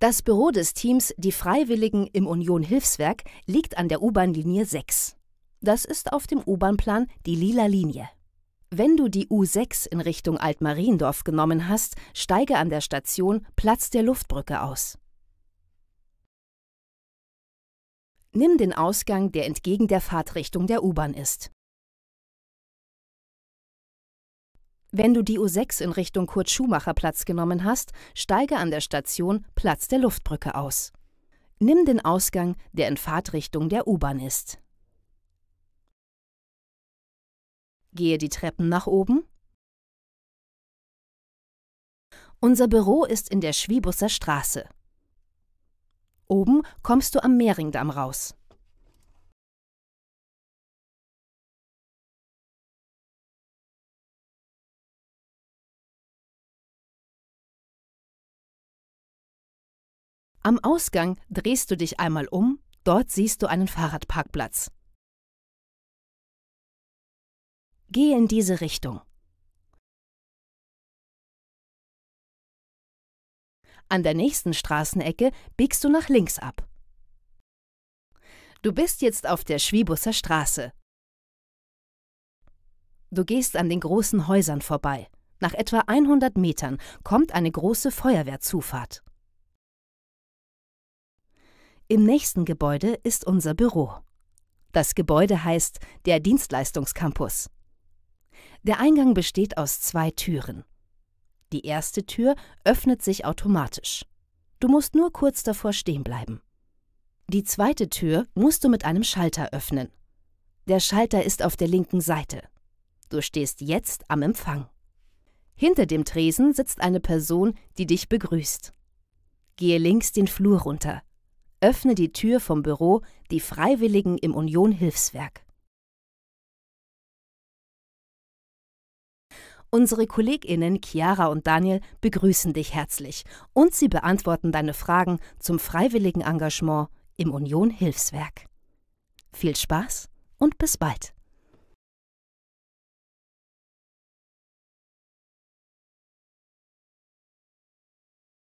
Das Büro des Teams Die Freiwilligen im Union Hilfswerk liegt an der U-Bahn-Linie 6. Das ist auf dem U-Bahn-Plan die lila Linie. Wenn du die U6 in Richtung Altmariendorf genommen hast, steige an der Station Platz der Luftbrücke aus. Nimm den Ausgang, der entgegen der Fahrtrichtung der U-Bahn ist. Wenn du die U6 in Richtung Kurt-Schumacher-Platz genommen hast, steige an der Station Platz der Luftbrücke aus. Nimm den Ausgang, der in Fahrtrichtung der U-Bahn ist. Gehe die Treppen nach oben. Unser Büro ist in der Schwiebusser Straße. Oben kommst du am Mehringdamm raus. Am Ausgang drehst du dich einmal um, dort siehst du einen Fahrradparkplatz. Geh in diese Richtung. An der nächsten Straßenecke biegst du nach links ab. Du bist jetzt auf der Schwiebusser Straße. Du gehst an den großen Häusern vorbei. Nach etwa 100 Metern kommt eine große Feuerwehrzufahrt. Im nächsten Gebäude ist unser Büro. Das Gebäude heißt der Dienstleistungscampus. Der Eingang besteht aus zwei Türen. Die erste Tür öffnet sich automatisch. Du musst nur kurz davor stehen bleiben. Die zweite Tür musst du mit einem Schalter öffnen. Der Schalter ist auf der linken Seite. Du stehst jetzt am Empfang. Hinter dem Tresen sitzt eine Person, die dich begrüßt. Gehe links den Flur runter öffne die Tür vom Büro, die Freiwilligen im Union Hilfswerk. Unsere KollegInnen Chiara und Daniel begrüßen dich herzlich und sie beantworten deine Fragen zum freiwilligen Engagement im Union Hilfswerk. Viel Spaß und bis bald!